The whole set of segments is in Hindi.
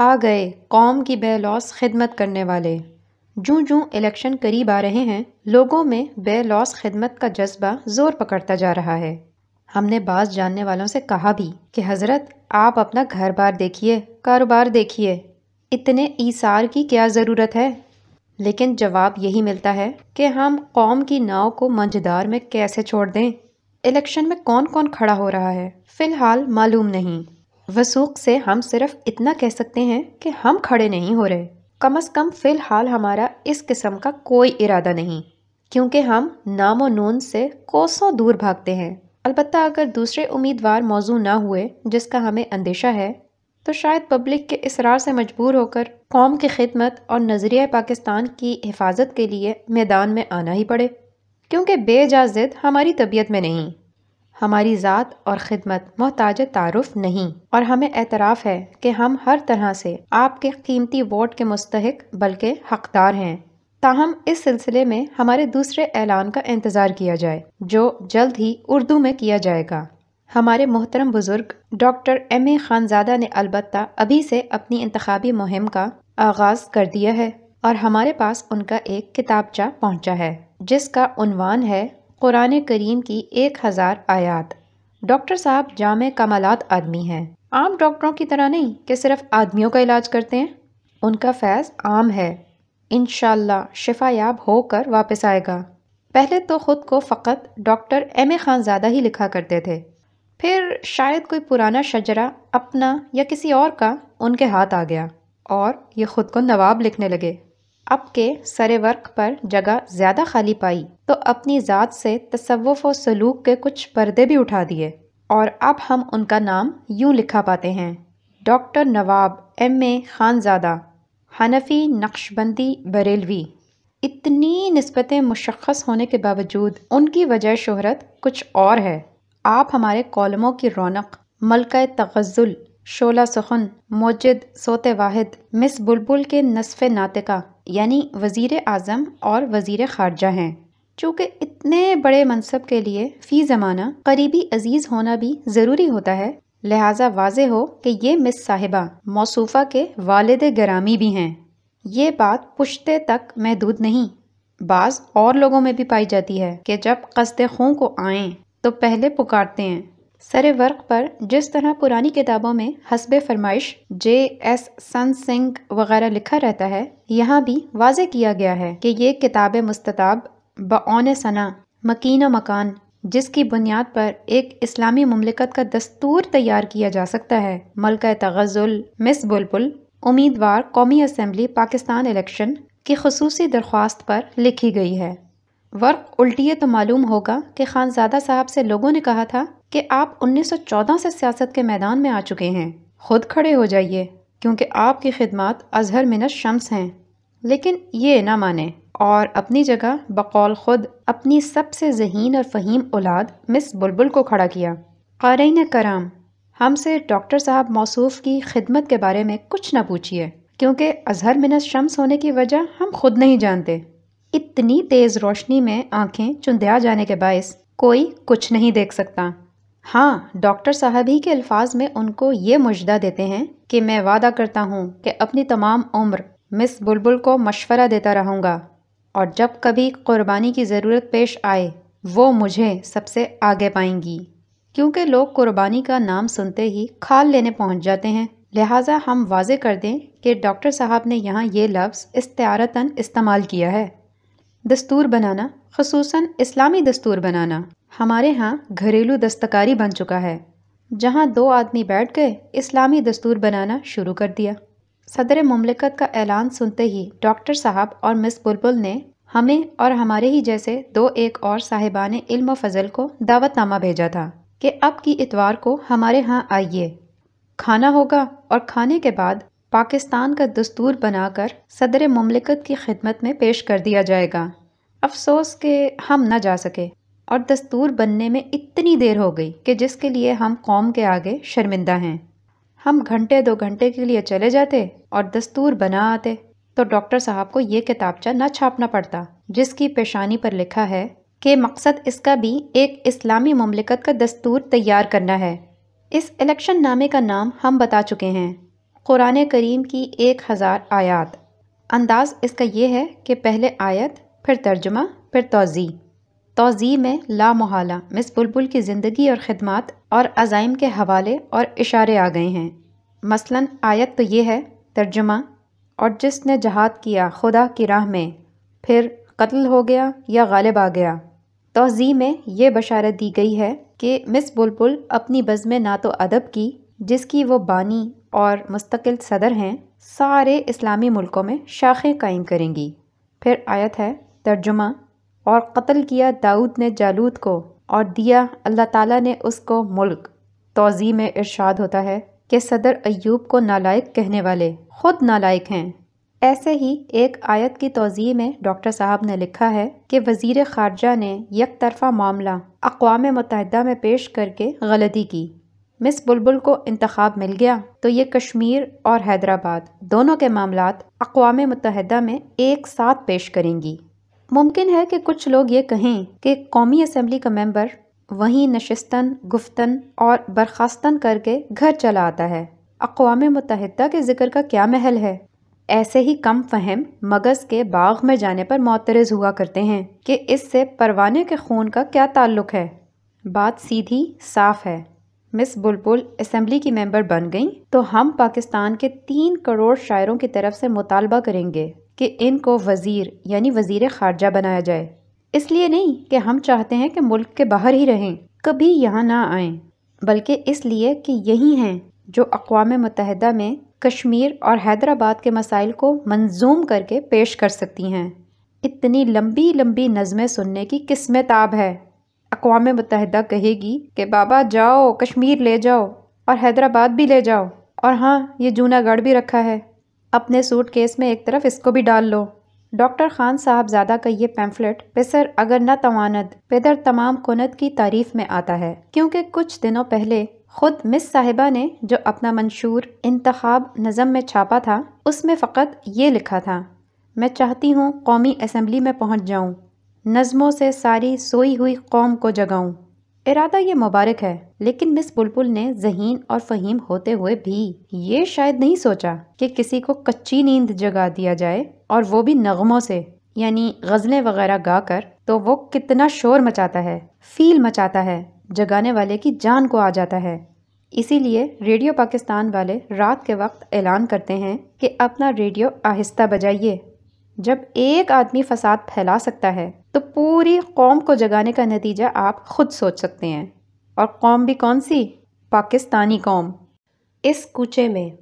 आ गए कौम की बेलॉस खिदमत करने वाले जूँ जूँ इलेक्शन करीब आ रहे हैं लोगों में बेलॉस खिदमत का जज्बा ज़ोर पकड़ता जा रहा है हमने बास जानने वालों से कहा भी कि हज़रत आप अपना घर बार देखिए कारोबार देखिए इतने ईसार की क्या ज़रूरत है लेकिन जवाब यही मिलता है कि हम कौम की नाव को मंझदार में कैसे छोड़ दें इलेक्शन में कौन कौन खड़ा हो रहा है फ़िलहाल मालूम नहीं वसूख से हम सिर्फ इतना कह सकते हैं कि हम खड़े नहीं हो रहे कम अज़ कम फ़िलहाल हमारा इस किस्म का कोई इरादा नहीं क्योंकि हम नाम नून से कोसों दूर भागते हैं अलबत् अगर दूसरे उम्मीदवार मौजू ना हुए जिसका हमें अंदेशा है तो शायद पब्लिक के इसरार से मजबूर होकर कौम की खिदमत और नज़रिया पाकिस्तान की हिफाजत के लिए मैदान में आना ही पड़े क्योंकि बेजाजद हमारी तबीयत में नहीं हमारी ज़ात और ख़िदमत मोहताज तारफ़ नहीं और हमें एतराफ़ है कि हम हर तरह से आपके कीमती वोट के मुस्तक बल्कि हकदार हैं ताहम इस सिलसिले में हमारे दूसरे ऐलान का इंतज़ार किया जाए जो जल्द ही उर्दू में किया जाएगा हमारे मोहतरम बुज़ुर्ग डॉक्टर एम ए खानजादा ने अलबत् अभी से अपनी इंतबी मुहिम का आगाज़ कर दिया है और हमारे पास उनका एक किताबचा पहुँचा है जिसका उनवान है कुरान करीम की एक हज़ार आयात डॉक्टर साहब जाम कमालत आदमी हैं आम डॉक्टरों की तरह नहीं कि सिर्फ आदमियों का इलाज करते हैं उनका फैज़ आम है इन याब होकर वापस आएगा पहले तो ख़ुद को फ़कत डॉक्टर एम ए ख़ान ज़्यादा ही लिखा करते थे फिर शायद कोई पुराना शजरा अपना या किसी और का उनके हाथ आ गया और ये ख़ुद को नवाब लिखने लगे अब के सरे वर्क पर जगह ज़्यादा खाली पाई तो अपनी ज़ात से तसवुफ़ व सलूक के कुछ पर्दे भी उठा दिए और अब हम उनका नाम यूँ लिखा पाते हैं doctor Nawab M A Khanzada Hanafi Naqshbandi Barelvi इतनी नस्बतें मुशखस होने के बावजूद उनकी वजह शहरत कुछ और है आप हमारे कॉलमों की रौनक मलक तगज़ुल शोला सुखन मोजद सोते वाहिद मिस बुलबुल के नसफ़ नातिका यानी वज़ी अज़म और वज़ी ख़ारजा हैं चूँकि इतने बड़े मनसब के लिए फ़ी ज़माना करीबी अजीज़ होना भी ज़रूरी होता है लिहाजा वाज हो कि ये मिस साहिबा मौसूफ़ा के वालद ग्रामी भी हैं ये बात पुश्ते तक महदूद नहीं बाज़ और लोगों में भी पाई जाती है कि जब कस्द खूँ को आएँ तो पहले पुकारते हैं सर वर्क पर जिस तरह पुरानी किताबों में हसब फरमाइश जे एस सन सिंह वगैरह लिखा रहता है यहाँ भी वाज किया गया है कि ये किताब मुस्तताब बन सना मकीन मकान जिसकी बुनियाद पर एक इस्लामी ममलिकत का दस्तूर तैयार किया जा सकता है मलका तगजुल मिस बुलबुल उम्मीदवार कौमी असम्बली पाकिस्तान इलेक्शन की खसूसी दरख्वास्त पर लिखी गई है वर्क उल्टिए तो मालूम होगा कि खानजादा साहब से लोगों ने कहा था कि आप 1914 से सियासत के मैदान में आ चुके हैं खुद खड़े हो जाइए क्योंकि आपकी खिदमत अजहर मिनत शम्स हैं लेकिन ये ना माने और अपनी जगह बकौल ख़ुद अपनी सबसे जहीन और फ़हीम औलाद मिस बुलबुल को खड़ा किया क़ारीन कराम हमसे डॉक्टर साहब मौसूफ की खिदमत के बारे में कुछ ना पूछिए क्योंकि अजहर मिनत शम्स होने की वजह हम खुद नहीं जानते इतनी तेज़ रोशनी में आंखें चुंधिया जाने के बायस कोई कुछ नहीं देख सकता हाँ डॉक्टर साहब ही के अल्फाज में उनको ये मुजदा देते हैं कि मैं वादा करता हूँ कि अपनी तमाम उम्र मिस बुलबुल को मशवरा देता रहूँगा और जब कभी कुर्बानी की ज़रूरत पेश आए वो मुझे सबसे आगे पाएंगी क्योंकि लोग कुर्बानी का नाम सुनते ही खाल लेने पहुँच जाते हैं लिहाजा हम वाज कर दें कि डॉक्टर साहब ने यहाँ ये लफ्ज़ इस्तारता इस्तेमाल किया है दस्तूर बनाना खसूस इस्लामी दस्तूर बनाना हमारे यहाँ घरेलू दस्तकारी बन चुका है जहाँ दो आदमी बैठ गए इस्लामी दस्तूर बनाना शुरू कर दिया सदर ममलिकत का ऐलान सुनते ही डॉक्टर साहब और मिस बुलबुल ने हमें और हमारे ही जैसे दो एक और साहिबान इल्म फजल को दावतनामा भेजा था कि अब की इतवार को हमारे यहाँ आइए खाना होगा और खाने के बाद पाकिस्तान का दस्तूर बनाकर सदर ममलिकत की खिदमत में पेश कर दिया जाएगा अफसोस के हम न जा सके और दस्तूर बनने में इतनी देर हो गई कि जिसके लिए हम कौम के आगे शर्मिंदा हैं हम घंटे दो घंटे के लिए चले जाते और दस्तूर बना आते तो डॉक्टर साहब को ये किताबचा न छापना पड़ता जिसकी पेशानी पर लिखा है कि मकसद इसका भी एक इस्लामी ममलिकत का दस्तूर तैयार करना है इस इलेक्शन नामे का नाम हम बता चुके हैं कुरान करीम की एक हज़ार आयात अंदाज़ इसका यह है कि पहले आयत फिर तर्जुमा फिर तोज़ी तोज़ी में मोहला मिस बुलबुल की ज़िंदगी और ख़दमत और अज़ाइम के हवाले और इशारे आ गए हैं मसलन आयत तो ये है तर्जुमा और जिसने जहाद किया खुदा की राह में फिर कत्ल हो गया या गालिब आ गया तोज़ी में ये बशारत दी गई है कि मिस बुलबुल अपनी बज़ में ना तो अदब की जिसकी वो बानी और मुस्तकिल सदर हैं सारे इस्लामी मुल्कों में शाखें कायम करेंगी फिर आयत है तर्जुमा और कत्ल किया दाऊद ने जालूद को और दिया अल्लाह ताला ने उसको मुल्क तोज़ी में इरशाद होता है कि सदर अयूब को नालायक कहने वाले खुद नालायक हैं ऐसे ही एक आयत की तोज़ी में डॉक्टर साहब ने लिखा है कि वज़ी ख़ारजा ने यक तरफ़ा मामला अकवाम मुतहदा में पेश करके गलती की मिस बुलबुल को इंतखब मिल गया तो ये कश्मीर और हैदराबाद दोनों के मामला अकवाम मुतहदा में एक साथ पेश करेंगी मुमकिन है कि कुछ लोग ये कहें कि कौमी असम्बली का मेम्बर वहीं नशस्तन गुफ्तन और बर्खास्तन करके घर चला आता है अकवा मुतहदा के जिक्र का क्या महल है ऐसे ही कम फहम मगज़ के बाग में जाने पर मोतरज़ हुआ करते हैं कि इससे परवाने के खून का क्या ताल्लुक है बात सीधी साफ है मिस बुलबुल असम्बली की मेंबर बन गई तो हम पाकिस्तान के तीन करोड़ शायरों की तरफ से मुतालबा करेंगे कि इनको वज़ीर यानी वज़ीर ख़ारजा बनाया जाए इसलिए नहीं कि हम चाहते हैं कि मुल्क के बाहर ही रहें कभी यहाँ ना आएं बल्कि इसलिए कि यही हैं जो अकवा मतहदा में कश्मीर और हैदराबाद के मसाइल को मंजूम करके पेश कर सकती हैं इतनी लंबी लंबी नज़में सुनने की किस्मत आब है अकवा मतहद कहेगी कि बाबा जाओ कश्मीर ले जाओ और हैदराबाद भी ले जाओ और हाँ ये जूनागढ़ भी रखा है अपने सूटकेस में एक तरफ इसको भी डाल लो डॉक्टर खान साहबजादा का ये पैम्फलेट पेसर अगर न तवानद पेदर तमाम कुनत की तारीफ में आता है क्योंकि कुछ दिनों पहले खुद मिस साहिबा ने जो अपना मंशूर इंतखाब नज़म में छापा था उसमें फ़कत ये लिखा था मैं चाहती हूँ कौमी असम्बली में पहुँच जाऊँ नज़मों से सारी सोई हुई कौम को जगाऊँ इरादा ये मुबारक है लेकिन मिस बुलबुल ने जहीन और फहीम होते हुए भी ये शायद नहीं सोचा कि किसी को कच्ची नींद जगा दिया जाए और वो भी नगमों से यानी गज़लें वगैरह गाकर तो वो कितना शोर मचाता है फील मचाता है जगाने वाले की जान को आ जाता है इसीलिए रेडियो पाकिस्तान वाले रात के वक्त ऐलान करते हैं कि अपना रेडियो आहिस्ता बजाइए जब एक आदमी फसाद फैला सकता है तो पूरी कौम को जगाने का नतीजा आप खुद सोच सकते हैं और कौम भी कौन सी पाकिस्तानी कौम इस कूचे में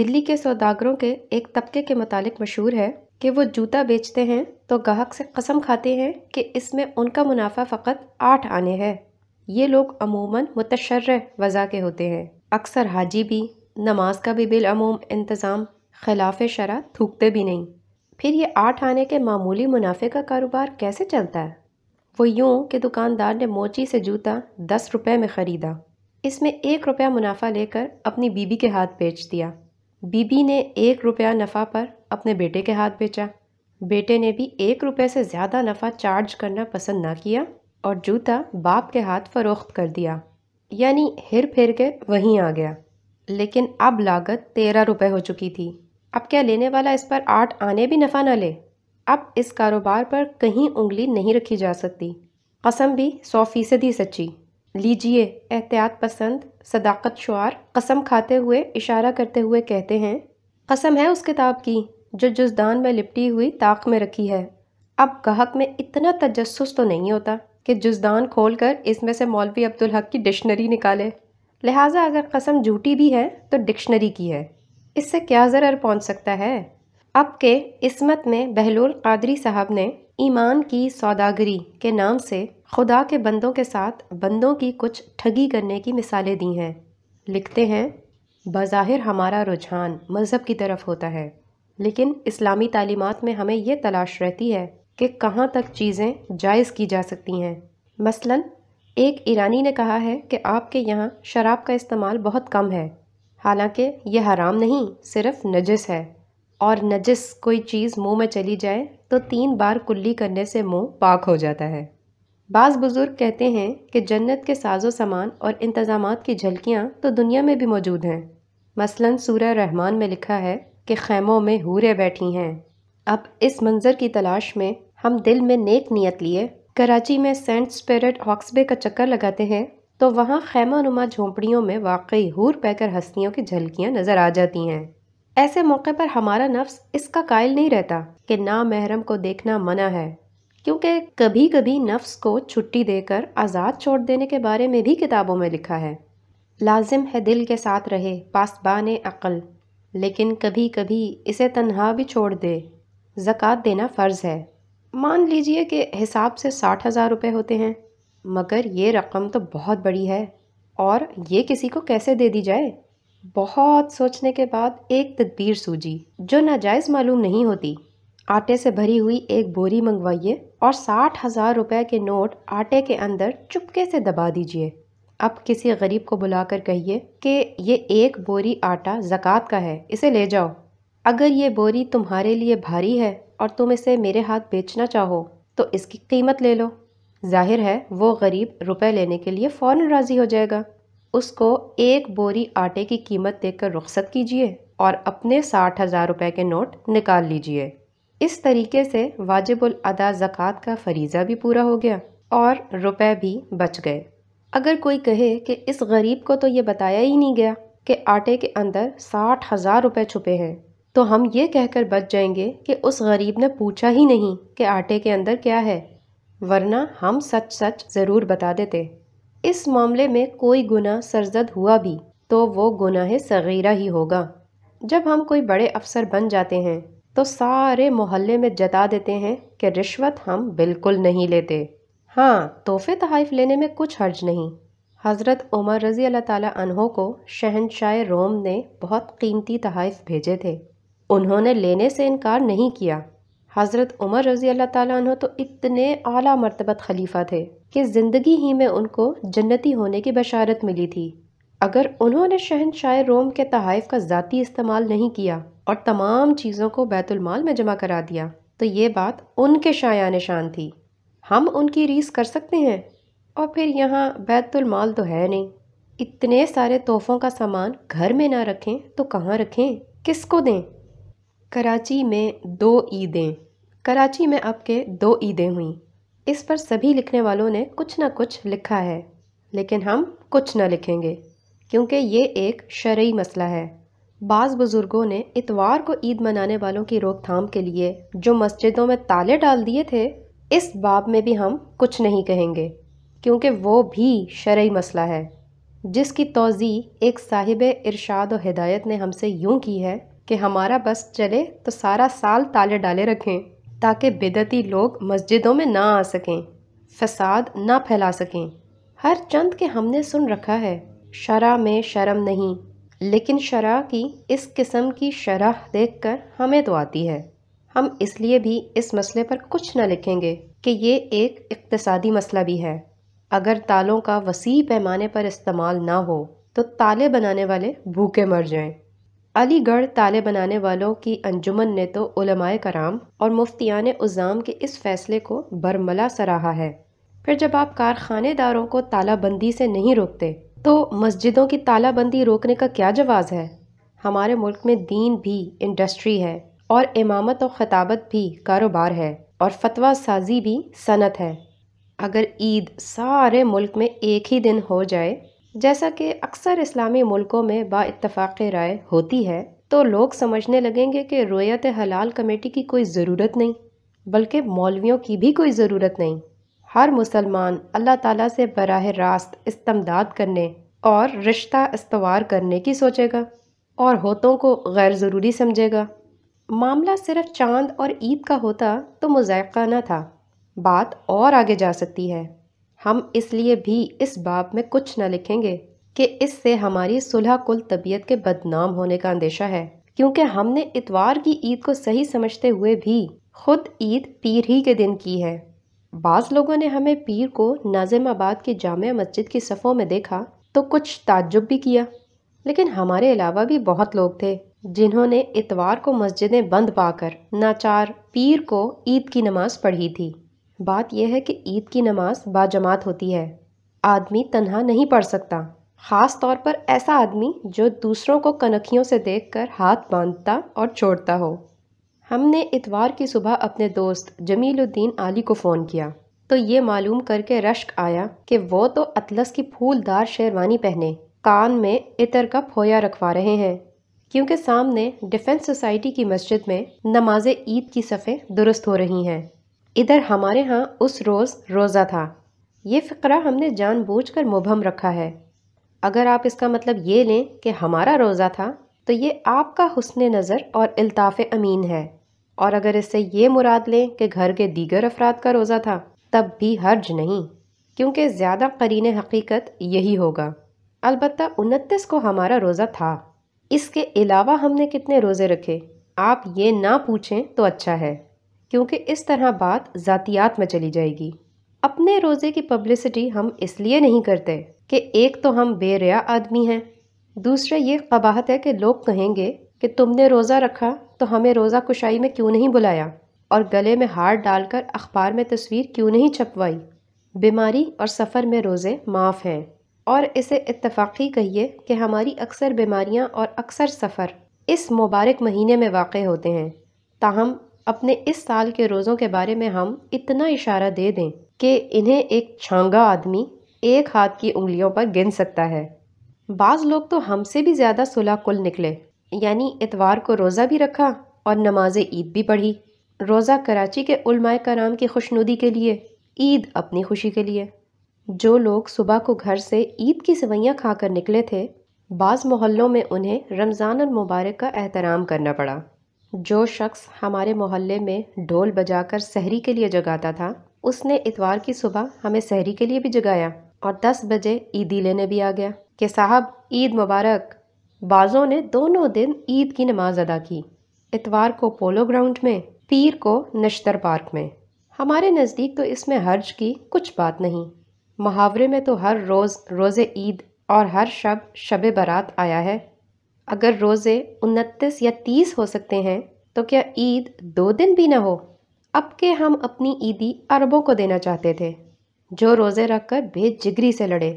दिल्ली के सौदागरों के एक तबके के मुतालिक मशहूर है कि वो जूता बेचते हैं तो गाहक से कसम खाते हैं कि इसमें उनका मुनाफा फ़कत आठ आने है ये लोग अमूमन मुतशर वज़ा के होते हैं अक्सर हाजी भी नमाज का भी बिलूम इंतज़ाम खिलाफ शरा थूकते भी नहीं फिर ये आठ आने के मामूली मुनाफे का कारोबार कैसे चलता है वो यूँ कि दुकानदार ने मोची से जूता दस रुपये में ख़रीदा इसमें एक रुपया मुनाफा लेकर अपनी बीबी के हाथ बेच दिया बीबी ने एक रुपया नफ़ा पर अपने बेटे के हाथ बेचा बेटे ने भी एक रुपये से ज़्यादा नफ़ा चार्ज करना पसंद ना किया और जूता बाप के हाथ फरोख्त कर दिया यानी हिर फिर के वहीं आ गया लेकिन अब लागत तेरह रुपये हो चुकी थी अब क्या लेने वाला इस पर आठ आने भी नफ़ा न ले अब इस कारोबार पर कहीं उंगली नहीं रखी जा सकती कसम भी सौ फीसदी सच्ची लीजिए एहतियात पसंद सदाकत शुआर कसम खाते हुए इशारा करते हुए कहते हैं कसम है उस किताब की जो जुजदान में लिपटी हुई ताक में रखी है अब गाहक में इतना तजस तो नहीं होता कि जुजदान खोल कर इसमें से मौलवी अब्दुल हक की डिक्शनरी निकाले लिहाजा अगर कसम झूठी भी है तो डिक्शनरी की है इससे क्या ज़रर पहुंच सकता है अब के इसमत में बहलोल कादरी साहब ने ईमान की सौदागरी के नाम से खुदा के बंदों के साथ बंदों की कुछ ठगी करने की मिसालें दी हैं लिखते हैं बज़ाहिर हमारा रुझान मज़हब की तरफ होता है लेकिन इस्लामी तालीमत में हमें यह तलाश रहती है कि कहाँ तक चीज़ें जायज़ की जा सकती हैं मसलन एक ईरानी ने कहा है कि आपके यहाँ शराब का इस्तेमाल बहुत कम है हालांकि यह हराम नहीं सिर्फ नजस है और नजस कोई चीज़ मुंह में चली जाए तो तीन बार कुल्ली करने से मुंह पाक हो जाता है बाज़ बुज़ुर्ग कहते हैं कि जन्नत के साजो सामान और इंतज़ाम की झलकियाँ तो दुनिया में भी मौजूद हैं मसलन सूर्य रहमान में लिखा है कि खैमों में हूरें बैठी हैं अब इस मंज़र की तलाश में हम दिल में नेक नियत लिए कराची में सेंट स्पिरिट हॉक्सबे का चक्कर लगाते हैं तो वहाँ खैमा नुमा झोंपड़ियों में वाकई हूर पैकर हस्तियों की झलकियाँ नज़र आ जाती हैं ऐसे मौके पर हमारा नफ्स इसका कायल नहीं रहता कि ना महरम को देखना मना है क्योंकि कभी कभी नफ्स को छुट्टी देकर आज़ाद छोड़ देने के बारे में भी किताबों में लिखा है लाजिम है दिल के साथ रहे पासबान अक़ल लेकिन कभी कभी इसे तनहा भी छोड़ दे ज़क़़त देना फ़र्ज़ है मान लीजिए कि हिसाब से साठ हज़ार रुपये होते हैं मगर ये रकम तो बहुत बड़ी है और ये किसी को कैसे दे दी जाए बहुत सोचने के बाद एक तदबीर सूझी जो नाजायज़ मालूम नहीं होती आटे से भरी हुई एक बोरी मंगवाइए और साठ हज़ार रुपये के नोट आटे के अंदर चुपके से दबा दीजिए अब किसी गरीब को बुलाकर कहिए कि ये एक बोरी आटा ज़क़़त का है इसे ले जाओ अगर ये बोरी तुम्हारे लिए भारी है और तुम इसे मेरे हाथ बेचना चाहो तो इसकी कीमत ले लो जाहिर है वो गरीब रुपए लेने के लिए फ़ौर राज़ी हो जाएगा उसको एक बोरी आटे की कीमत कर रुख्सत कीजिए और अपने साठ हज़ार रुपये के नोट निकाल लीजिए इस तरीके से वाजिबुल अदा ज़क़़त का फरीज़ा भी पूरा हो गया और रुपए भी बच गए अगर कोई कहे कि इस गरीब को तो ये बताया ही नहीं गया कि आटे के अंदर साठ हज़ार रुपये छुपे हैं तो हम ये कहकर बच जाएंगे कि उस गरीब ने पूछा ही नहीं कि आटे के अंदर क्या है वरना हम सच सच ज़रूर बता देते इस मामले में कोई गुना सरजद हुआ भी तो वो गुनाह सगीरा ही होगा जब हम कोई बड़े अफसर बन जाते हैं तो सारे मोहल्ले में जता देते हैं कि रिश्वत हम बिल्कुल नहीं लेते हाँ तोहफे तहफ़ लेने में कुछ हर्ज नहीं हज़रत उमर रज़ी अल्लाह ताला अनहों को शहनशाह रोम ने बहुत कीमती तहफ़ भेजे थे उन्होंने लेने से इनकार नहीं किया हज़रत उमर रज़ी अल्लाह ताली तो इतने आला मरतबत खलीफा थे कि ज़िंदगी ही में उनको जन्नती होने की बशारत मिली थी अगर उन्होंने शहनशाह रोम के तहफ़ का ज़ाती इस्तेमाल नहीं किया और तमाम चीज़ों को बैतुलमाल में जमा करा दिया तो ये बात उनके शाया निशान थी हम उनकी रीस कर सकते हैं और फिर यहाँ बैतुलमाल तो है नहीं इतने सारे तोहफ़ों का सामान घर में ना रखें तो कहाँ रखें किसको दें कराची में दो ईदें कराची में अब के दो ईदें हुईं इस पर सभी लिखने वालों ने कुछ ना कुछ लिखा है लेकिन हम कुछ ना लिखेंगे क्योंकि ये एक शरय मसला है बाज़ बुज़ुर्गों ने इतवार को ईद मनाने वालों की रोकथाम के लिए जो मस्जिदों में ताले डाल दिए थे इस बाब में भी हम कुछ नहीं कहेंगे क्योंकि वो भी शरी मसला है जिसकी तोज़ी एक साहिब इरशाद और हिदायत ने हमसे यूँ की है कि हमारा बस चले तो सारा साल ताले डाले रखें ताकि बेदती लोग मस्जिदों में ना आ सकें फसाद ना फैला सकें हर चंद के हमने सुन रखा है शरा में शर्म नहीं लेकिन शरा की इस किस्म की शरह देखकर हमें तो आती है हम इसलिए भी इस मसले पर कुछ न लिखेंगे कि ये एक इकतसादी मसला भी है अगर तालों का वसी पैमाने पर इस्तेमाल ना हो तो ताले बनाने वाले भूखे मर जाएं अलीगढ़ ताले बनाने वालों की अंजुमन ने तो उलमाए कराम और मुफ्तियान उज़ाम के इस फैसले को बरमला सराहा है फिर जब आप कारखानेदारों को तालाबंदी से नहीं रोकते तो मस्जिदों की तालाबंदी रोकने का क्या जवाज़ है हमारे मुल्क में दीन भी इंडस्ट्री है और इमामत और खताबत भी कारोबार है और फतवा साजी भी सनत है अगर ईद सारे मुल्क में एक ही दिन हो जाए जैसा कि अक्सर इस्लामी मुल्कों में बातफ़ाक़ राय होती है तो लोग समझने लगेंगे कि रोयत हलाल कमेटी की कोई ज़रूरत नहीं बल्कि मौलवियों की भी कोई ज़रूरत नहीं हर मुसलमान अल्लाह ताला से बराह रास्त इस्तमदाद करने और रिश्ता इस्तवार करने की सोचेगा और होतों को गैर ज़रूरी समझेगा मामला सिर्फ चांद और ईद का होता तो मजायका न था बात और आगे जा सकती है हम इसलिए भी इस बाब में कुछ न लिखेंगे कि इससे हमारी सुलह कुल तबीयत के बदनाम होने का अंदेशा है क्योंकि हमने इतवार की ईद को सही समझते हुए भी खुद ईद पीर ही के दिन की है बाज़ लोगों ने हमें पीर को नाजिमाबाद की जाम मस्जिद की सफ़ों में देखा तो कुछ ताज्जुब भी किया लेकिन हमारे अलावा भी बहुत लोग थे जिन्होंने इतवार को मस्जिदें बंद पाकर नाचार पीर को ईद की नमाज़ पढ़ी थी बात यह है कि ईद की नमाज बाजमात होती है आदमी तन्हा नहीं पढ़ सकता ख़ास तौर पर ऐसा आदमी जो दूसरों को कनखियों से देखकर हाथ बांधता और छोड़ता हो हमने इतवार की सुबह अपने दोस्त जमीलुद्दीन आली को फ़ोन किया तो ये मालूम करके रश्क आया कि वो तो अतलस की फूलदार शेरवानी पहने कान में इतर का फोया रखवा रहे हैं क्योंकि सामने डिफेंस सोसाइटी की मस्जिद में नमाज ईद की सफ़े दुरुस्त हो रही हैं इधर हमारे यहाँ उस रोज़ रोज़ा था ये फ़करा हमने जानबूझकर मुबहम रखा है अगर आप इसका मतलब ये लें कि हमारा रोज़ा था तो ये आपका हुसन नज़र और अल्ताफ़ अमीन है और अगर इससे ये मुराद लें कि घर के दीगर अफराद का रोज़ा था तब भी हर्ज नहीं क्योंकि ज़्यादा करीन हकीकत यही होगा अलबत् उनतीस को हमारा रोज़ा था इसके अलावा हमने कितने रोज़े रखे आप ये ना पूछें तो अच्छा है क्योंकि इस तरह बात ज़ातियात में चली जाएगी अपने रोज़े की पब्लिसिटी हम इसलिए नहीं करते कि एक तो हम बेरया आदमी हैं दूसरा ये कबाहत है कि लोग कहेंगे कि तुमने रोज़ा रखा तो हमें रोज़ा कुशाई में क्यों नहीं बुलाया और गले में हार डालकर अखबार में तस्वीर क्यों नहीं छपवाई बीमारी और सफ़र में रोज़े माफ़ हैं और इसे इतफाक़ी कहिए कि हमारी अक्सर बीमारियां और अक्सर सफ़र इस मुबारक महीने में वाक़ होते हैं ताहम अपने इस साल के रोज़ों के बारे में हम इतना इशारा दे दें कि इन्हें एक छांगा आदमी एक हाथ की उंगलियों पर गिन सकता है बाज़ लोग तो हमसे भी ज़्यादा सुलह कुल निकले यानी इतवार को रोज़ा भी रखा और नमाज ईद भी पढ़ी रोज़ा कराची के उलमाए कराम की खुशनुदी के लिए ईद अपनी खुशी के लिए जो लोग सुबह को घर से ईद की सवैयाँ खा कर निकले थे बाज़ मोहल्लों में उन्हें रमज़ान और मुबारक का एहतराम करना पड़ा जो शख्स हमारे मोहल्ले में ढोल बजाकर सहरी के लिए जगाता था उसने इतवार की सुबह हमें सहरी के लिए भी जगाया और दस बजे ईदी लेने भी आ गया कि साहब ईद मुबारक बाज़ों ने दोनों दिन ईद की नमाज अदा की इतवार को पोलो ग्राउंड में पीर को नश्तर पार्क में हमारे नज़दीक तो इसमें हर्ज की कुछ बात नहीं मुहावरे में तो हर रोज़ रोज़े ईद और हर शब शब बारात आया है अगर रोज़े उनतीस या तीस हो सकते हैं तो क्या ईद दो दिन भी ना हो अब के हम अपनी ईदी अरबों को देना चाहते थे जो रोज़े रख कर बेजिगरी से लड़े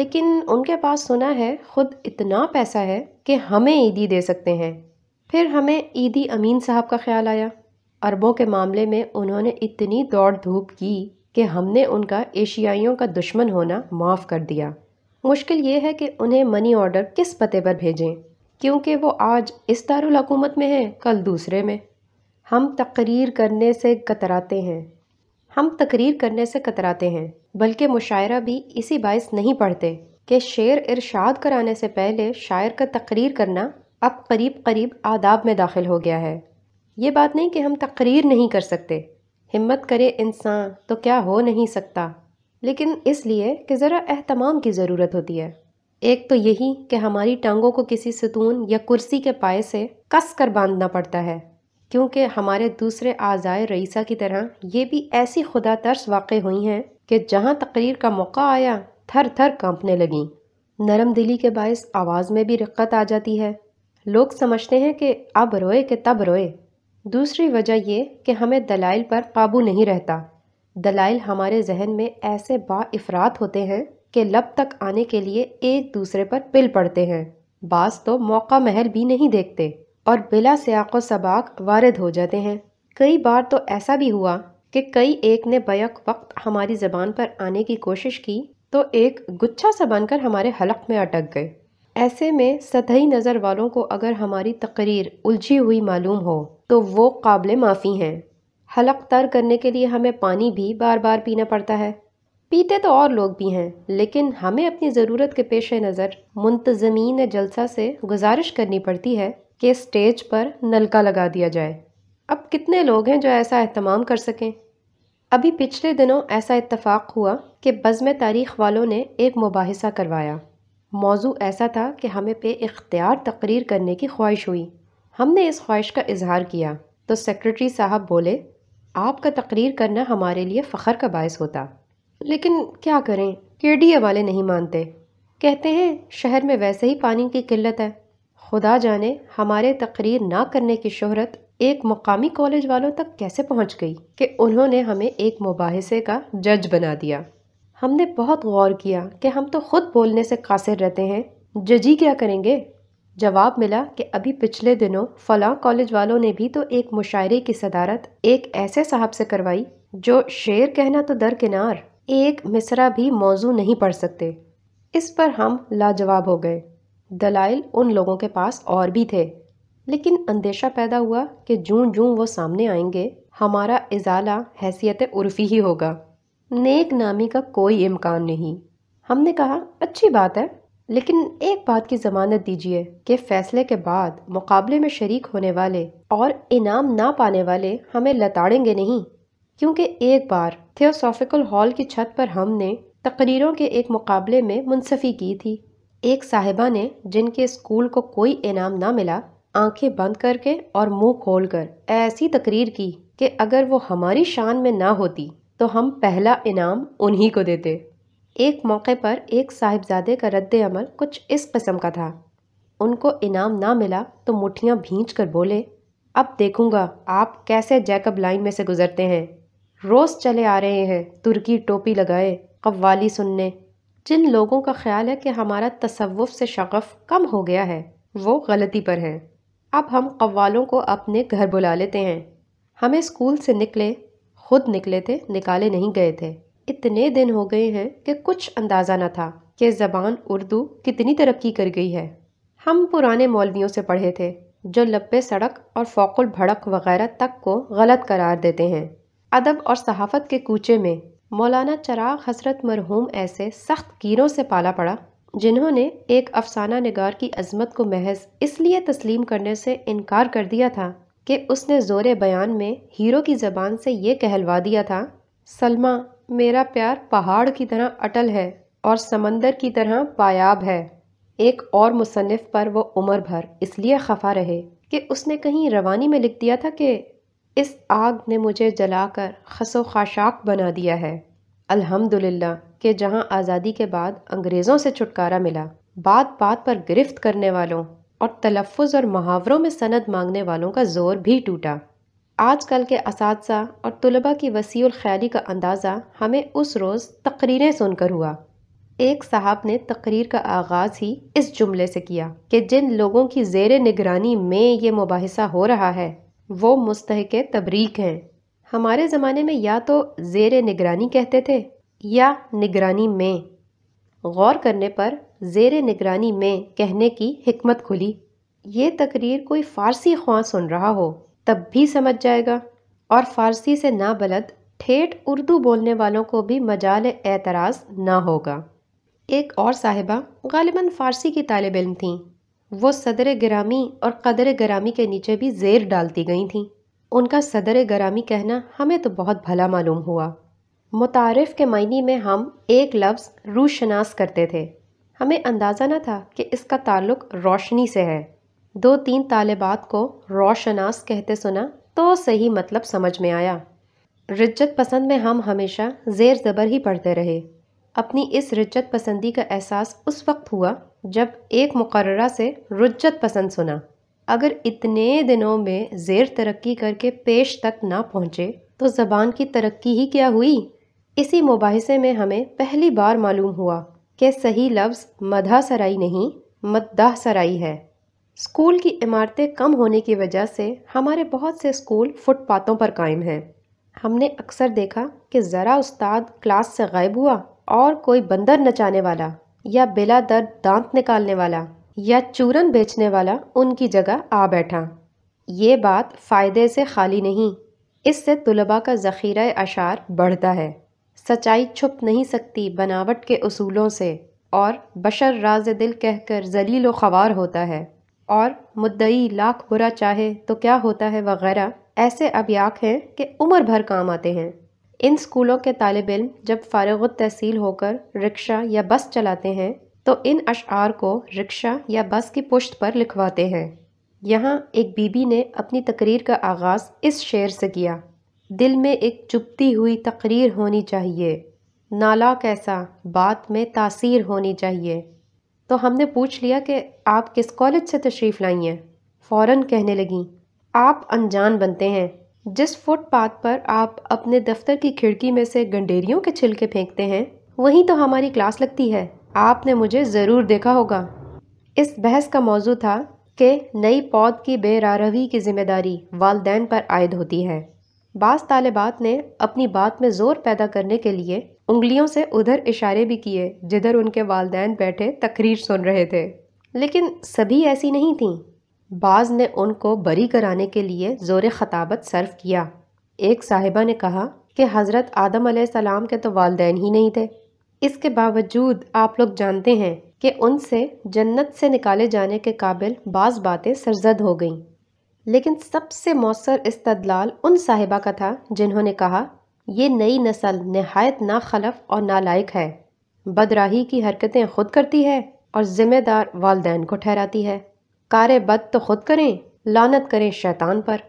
लेकिन उनके पास सुना है ख़ुद इतना पैसा है कि हमें ईदी दे सकते हैं फिर हमें ईदी अमीन साहब का ख्याल आया अरबों के मामले में उन्होंने इतनी दौड़ धूप की कि हमने उनका एशियाइयों का दुश्मन होना माफ़ कर दिया मुश्किल ये है कि उन्हें मनी ऑर्डर किस पते पर भेजें क्योंकि वो आज इस दारकूमत में हैं कल दूसरे में हम तकरीर करने से कतराते हैं हम तकरीर करने से कतराते हैं बल्कि मुशायरा भी इसी बायस नहीं पढ़ते कि शेर इरशाद कराने से पहले शायर का तकरीर करना अब करीब करीब आदाब में दाखिल हो गया है ये बात नहीं कि हम तकरीर नहीं कर सकते हिम्मत करे इंसान तो क्या हो नहीं सकता लेकिन इसलिए कि ज़रा अहतमाम की ज़रूरत होती है एक तो यही कि हमारी टांगों को किसी सतून या कुर्सी के पाए से कस कर बांधना पड़ता है क्योंकि हमारे दूसरे आज़ाए रईसा की तरह ये भी ऐसी खुदा तर्स वाक़ हुई हैं कि जहाँ तकरीर का मौका आया थर थर कांपने लगीं नरम दिली के बायस आवाज़ में भी रिक्क़त आ जाती है लोग समझते हैं कि अब रोए कि तब रोए दूसरी वजह ये कि हमें दलाइल पर काबू नहीं रहता दलाइल हमारे जहन में ऐसे बाफरात होते हैं के लब तक आने के लिए एक दूसरे पर पिल पड़ते हैं बास तो मौका महल भी नहीं देखते और बिला सयाको सबाक वारद हो जाते हैं कई बार तो ऐसा भी हुआ कि कई एक ने बैक वक्त हमारी ज़बान पर आने की कोशिश की तो एक गुच्छा सा बनकर हमारे हलक में अटक गए ऐसे में सतही नज़र वालों को अगर हमारी तकरीर उलझी हुई मालूम हो तो वो काबिल माफ़ी हैं हलक तर करने के लिए हमें पानी भी बार बार पीना पड़ता है पीते तो और लोग भी हैं लेकिन हमें अपनी ज़रूरत के पेश नज़र मुंतजमीन जलसा से गुजारिश करनी पड़ती है कि स्टेज पर नलका लगा दिया जाए अब कितने लोग हैं जो ऐसा अहतमाम कर सकें अभी पिछले दिनों ऐसा इतफ़ाक़ हुआ कि बज़म तारीख वालों ने एक मुबासा करवाया मौजू ऐसा था कि हमें पे इख्तियार तकरीर करने की ख्वाहिश हुई हमने इस ख्वाहिश का इजहार किया तो सेक्रेटरी साहब बोले आपका तकरीर करना हमारे लिए फ़ख्र का बायस होता लेकिन क्या करें केडीए वाले नहीं मानते कहते हैं शहर में वैसे ही पानी की किल्लत है खुदा जाने हमारे तकरीर ना करने की शहरत एक मुकामी कॉलेज वालों तक कैसे पहुंच गई कि उन्होंने हमें एक मुबासे का जज बना दिया हमने बहुत गौर किया कि हम तो खुद बोलने से कासिर रहते हैं जजी क्या करेंगे जवाब मिला कि अभी पिछले दिनों फलां कॉलेज वालों ने भी तो एक मुशायरे की सदारत एक ऐसे साहब से करवाई जो शेर कहना तो दरकिनार एक मिसरा भी मौजू नहीं पढ़ सकते इस पर हम लाजवाब हो गए दलाइल उन लोगों के पास और भी थे लेकिन अंदेशा पैदा हुआ कि जूं जूं वो सामने आएंगे हमारा इजाला हैसियत उर्फी ही होगा नेक नामी का कोई इम्कान नहीं हमने कहा अच्छी बात है लेकिन एक बात की ज़मानत दीजिए कि फ़ैसले के बाद मुकाबले में शरीक होने वाले और इनाम ना पाने वाले हमें लताड़ेंगे नहीं क्योंकि एक बार थियोसॉफिकल हॉल की छत पर हमने तकरीरों के एक मुकाबले में मुनसफ़ी की थी एक साहिबा ने जिनके स्कूल को कोई इनाम ना मिला आंखें बंद करके और मुंह खोलकर ऐसी तकरीर की कि अगर वो हमारी शान में ना होती तो हम पहला इनाम उन्हीं को देते एक मौके पर एक साहिबजादे का रद्द अमल कुछ इस कस्म का था उनको इनाम ना मिला तो मुठियाँ भींच कर बोले अब देखूँगा आप कैसे जैकब लाइन में से गुजरते हैं रोज़ चले आ रहे हैं तुर्की टोपी लगाए कव्वाली सुनने जिन लोगों का ख्याल है कि हमारा तसवुफ़ से शगफ़ कम हो गया है वो गलती पर हैं अब हम कव्वालों को अपने घर बुला लेते हैं हमें स्कूल से निकले खुद निकले थे निकाले नहीं गए थे इतने दिन हो गए हैं कि कुछ अंदाज़ा न था कि ज़बान उर्दू कितनी तरक्की कर गई है हम पुराने मौलवियों से पढ़े थे जो लप्पे सड़क और फ़ोकुल भड़क वगैरह तक को गलत करार देते हैं अदब और सहाफ़त के कूचे में मौलाना चराग हसरत मरहूम ऐसे सख्त कीरों से पाला पड़ा जिन्होंने एक अफसाना नगार की अजमत को महज इसलिए तस्लीम करने से इनकार कर दिया था कि उसने ज़ोर बयान में हीरो की ज़बान से ये कहलवा दिया था सलमा मेरा प्यार पहाड़ की तरह अटल है और समंदर की तरह पायाब है एक और मुसनफ़ पर वो उम्र भर इसलिए खफा रहे कि उसने कहीं रवानी में लिख दिया था कि इस आग ने मुझे जलाकर खसो खाशाक बना दिया है अल्हम्दुलिल्लाह कि जहां आज़ादी के बाद अंग्रेज़ों से छुटकारा मिला बात बात पर गिरफ्त करने वालों और तलफ़ और मुहावरों में सनद मांगने वालों का ज़ोर भी टूटा आजकल के इस और तलबा की और ख्याली का अंदाज़ा हमें उस रोज़ तकरीरें सुनकर हुआ एक साहब ने तकरीर का आगाज़ ही इस जुमले से किया कि जिन लोगों की जेर निगरानी में ये मुबासा हो रहा है वो मुस्तक तबरीक हैं हमारे ज़माने में या तो ज़ेर निगरानी कहते थे या निगरानी में गौर करने पर ज़ेर निगरानी में कहने की हमत खुली ये तकरीर कोई फ़ारसी ख्वां सुन रहा हो तब भी समझ जाएगा और फ़ारसी से ना बलद ठेठ उर्दू बोलने वालों को भी मजाल एतराज़ ना होगा एक और साहिबा गालिबा फ़ारसी की तालब इम थी वो सदर ग्रामी और कदर ग्रामी के नीचे भी जेर डालती गई थीं उनका सदर ग्रामी कहना हमें तो बहुत भला मालूम हुआ मुतारफ़ के मायने में हम एक लफ्ज़ रूशनास करते थे हमें अंदाज़ा न था कि इसका ताल्लुक रोशनी से है दो तीन तालिबात को रोशनास कहते सुना तो सही मतलब समझ में आया रिज्जत पसंद में हम हमेशा जेर ज़बर ही पढ़ते रहे अपनी इस रिज्जत पसंदी का एहसास उस वक्त हुआ जब एक मुकर्रा से रुज्जत पसंद सुना अगर इतने दिनों में जेर तरक्की करके पेश तक ना पहुँचे तो ज़बान की तरक्की ही क्या हुई इसी मुबासे में हमें पहली बार मालूम हुआ कि सही लफ्ज़ मदा सराई नहीं मद्दाह सराई है स्कूल की इमारतें कम होने की वजह से हमारे बहुत से स्कूल फुटपाथों पर कायम हैं हमने अक्सर देखा कि ज़रा उस्ताद क्लास से गायब हुआ और कोई बंदर नचाने वाला या बिला दर्द दांत निकालने वाला या चूरन बेचने वाला उनकी जगह आ बैठा ये बात फ़ायदे से खाली नहीं इससे तलबा का ज़ख़ीरा अशार बढ़ता है सच्चाई छुप नहीं सकती बनावट के असूलों से और बशर राज दिल कहकर जलील ख़वार होता है और मुद्दई लाख बुरा चाहे तो क्या होता है वगैरह ऐसे अब्याक हैं कि उम्र भर काम आते हैं इन स्कूलों के तालब इम जब फ़ारग तहसील होकर रिक्शा या बस चलाते हैं तो इन अशार को रिक्शा या बस की पुश्त पर लिखवाते हैं यहाँ एक बीबी ने अपनी तकरीर का आगाज़ इस शेर से किया दिल में एक चुपती हुई तकरीर होनी चाहिए नाला कैसा बात में तासीर होनी चाहिए तो हमने पूछ लिया कि आप किस कॉलेज से तशरीफ़ लाई हैं फ़ौर कहने लगी आप अनजान बनते हैं जिस फुटपाथ पर आप अपने दफ्तर की खिड़की में से गंडेरियों के छिलके फेंकते हैं वहीं तो हमारी क्लास लगती है आपने मुझे ज़रूर देखा होगा इस बहस का मौजू था कि नई पौध की बेरारवी की जिम्मेदारी वालदेन पर आयद होती है बास तालिबात ने अपनी बात में ज़ोर पैदा करने के लिए उंगलियों से उधर इशारे भी किए जिधर उनके वालदेन बैठे तकरीर सुन रहे थे लेकिन सभी ऐसी नहीं थीं बाज़ ने उनको बरी कराने के लिए ज़ोर ख़ताबत सर्व किया एक साहिबा ने कहा कि हज़रत आदम सलाम के तो वालदेन ही नहीं थे इसके बावजूद आप लोग जानते हैं कि उनसे जन्नत से निकाले जाने के काबिल बाज़ बातें सरजद हो गईं लेकिन सबसे मौसर इस्तदलाल उन साहिबा का था जिन्होंने कहा यह नई नस्ल नहायत नाखलफ और नालायक है बदराही की हरकतें खुद करती है और ज़िम्मेदार वालदेन को ठहराती है कार बद तो ख़ुद करें लानत करें शैतान पर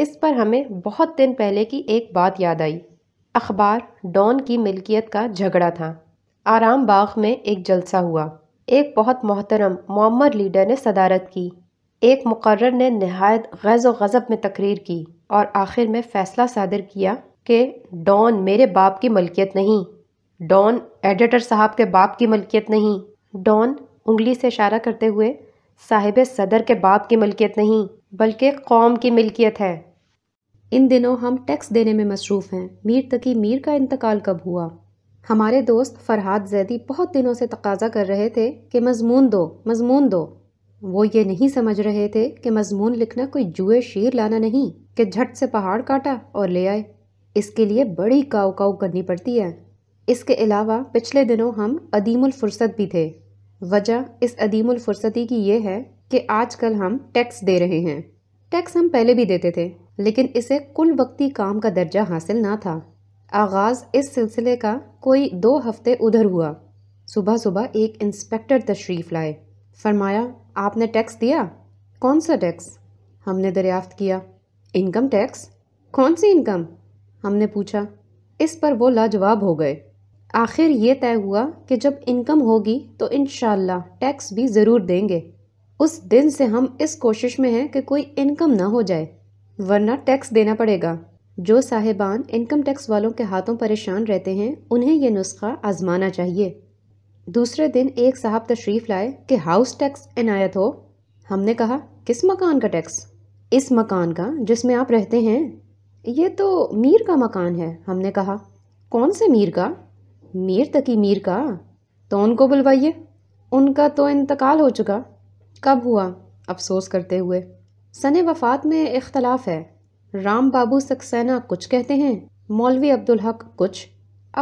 इस पर हमें बहुत दिन पहले की एक बात याद आई अखबार डॉन की मिल्कियत का झगड़ा था आराम बाग में एक जलसा हुआ एक बहुत मोहतरम मम्मर लीडर ने सदारत की एक मुकर्र ने नहायत गैज़ व गज़ब में तकरीर की और आखिर में फ़ैसला सादर किया कि डॉन मेरे बाप की मलकियत नहीं डॉन एडिटर साहब के बाप की मलकियत नहीं डॉन उंगली से इशारा करते हुए साहिब सदर के बाप की मिलकियत नहीं बल्कि कौम की मिलकियत है इन दिनों हम टैक्स देने में मसरूफ़ हैं मीर तकी मीर का इंतकाल कब हुआ हमारे दोस्त फरहाद जैदी बहुत दिनों से तकाजा कर रहे थे कि मजमून दो मजमून दो वो ये नहीं समझ रहे थे कि मजमून लिखना कोई जुए शीर लाना नहीं कि झट से पहाड़ काटा और ले आए इसके लिए बड़ी काऊ काव करनी पड़ती है इसके अलावा पिछले दिनों हम अदीमुल फुर्सत भी थे वजह इस अदीमफुर्सती की यह है कि आजकल हम टैक्स दे रहे हैं टैक्स हम पहले भी देते थे लेकिन इसे कुल वक्ती काम का दर्जा हासिल ना था आगाज़ इस सिलसिले का कोई दो हफ्ते उधर हुआ सुबह सुबह एक इंस्पेक्टर तशरीफ़ लाए फरमाया आपने टैक्स दिया कौन सा टैक्स हमने दरियाफ़त किया इनकम टैक्स कौन सी इनकम हमने पूछा इस पर वो लाजवाब हो गए आखिर ये तय हुआ कि जब इनकम होगी तो इन टैक्स भी ज़रूर देंगे उस दिन से हम इस कोशिश में हैं कि कोई इनकम ना हो जाए वरना टैक्स देना पड़ेगा जो साहिबान इनकम टैक्स वालों के हाथों परेशान रहते हैं उन्हें यह नुस्खा आजमाना चाहिए दूसरे दिन एक साहब तशरीफ़ लाए कि हाउस टैक्स इनायत हो हमने कहा किस मकान का टैक्स इस मकान का जिसमें आप रहते हैं ये तो मीर का मकान है हमने कहा कौन से मीर का मीर तकी मीर का तो उनको बुलवाइए उनका तो इंतकाल हो चुका कब हुआ अफसोस करते हुए सन वफ़ात में इख्तलाफ है राम बाबू सक्सेना कुछ कहते हैं मौलवी अब्दुल हक कुछ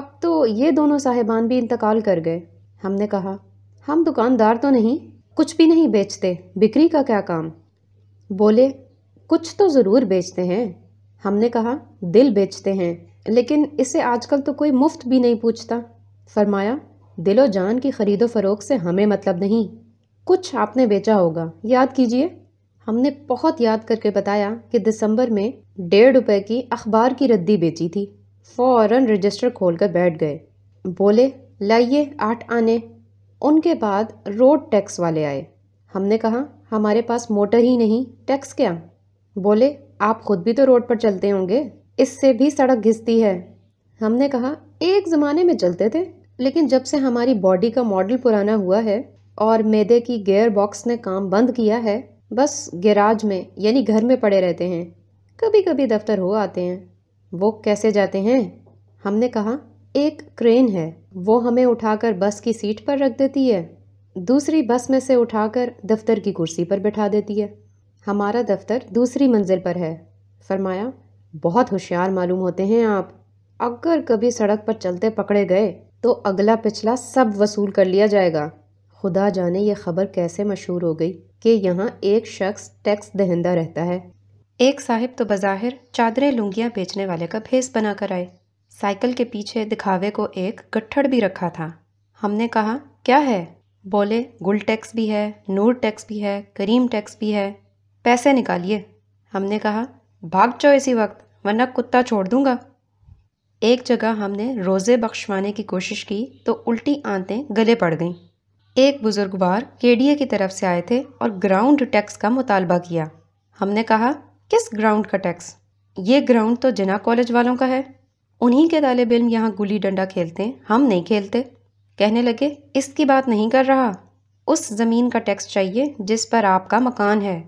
अब तो ये दोनों साहेबान भी इंतकाल कर गए हमने कहा हम दुकानदार तो नहीं कुछ भी नहीं बेचते बिक्री का क्या काम बोले कुछ तो ज़रूर बेचते हैं हमने कहा दिल बेचते हैं लेकिन इसे आजकल तो कोई मुफ्त भी नहीं पूछता फरमाया दिलो जान की ख़रीदो फ़रोख से हमें मतलब नहीं कुछ आपने बेचा होगा याद कीजिए हमने बहुत याद करके बताया कि दिसंबर में डेढ़ रुपए की अखबार की रद्दी बेची थी फ़ौरन रजिस्टर खोल कर बैठ गए बोले लाइए आठ आने उनके बाद रोड टैक्स वाले आए हमने कहा हमारे पास मोटर ही नहीं टैक्स क्या बोले आप खुद भी तो रोड पर चलते होंगे इससे भी सड़क घिसती है हमने कहा एक ज़माने में चलते थे लेकिन जब से हमारी बॉडी का मॉडल पुराना हुआ है और मैदे की गेयर बॉक्स ने काम बंद किया है बस गैराज में यानी घर में पड़े रहते हैं कभी कभी दफ्तर हो आते हैं वो कैसे जाते हैं हमने कहा एक क्रेन है वो हमें उठाकर बस की सीट पर रख देती है दूसरी बस में से उठाकर दफ्तर की कुर्सी पर बैठा देती है हमारा दफ्तर दूसरी मंजिल पर है फरमाया बहुत होशियार मालूम होते हैं आप अगर कभी सड़क पर चलते पकड़े गए तो अगला पिछला सब वसूल कर लिया जाएगा खुदा जाने ये खबर कैसे मशहूर हो गई कि यहाँ एक शख्स टैक्स दहिंदा रहता है एक साहिब तो बज़ाहिर चादरें लुंगियाँ बेचने वाले का भेस बना कर आए साइकिल के पीछे दिखावे को एक गट्ठड़ भी रखा था हमने कहा क्या है बोले गुल टैक्स भी है नूर टैक्स भी है करीम टैक्स भी है पैसे निकालिए हमने कहा भाग जाओ इसी वक्त वरना कुत्ता छोड़ दूंगा एक जगह हमने रोज़े बख्शवाने की कोशिश की तो उल्टी आंतें गले पड़ गईं एक बुज़ुर्ग डी केडीए की तरफ से आए थे और ग्राउंड टैक्स का मुतालबा किया हमने कहा किस ग्राउंड का टैक्स ये ग्राउंड तो जना कॉलेज वालों का है उन्हीं के तालब इम यहाँ गुली डंडा खेलते हैं हम नहीं खेलते कहने लगे इसकी बात नहीं कर रहा उस ज़मीन का टैक्स चाहिए जिस पर आपका मकान है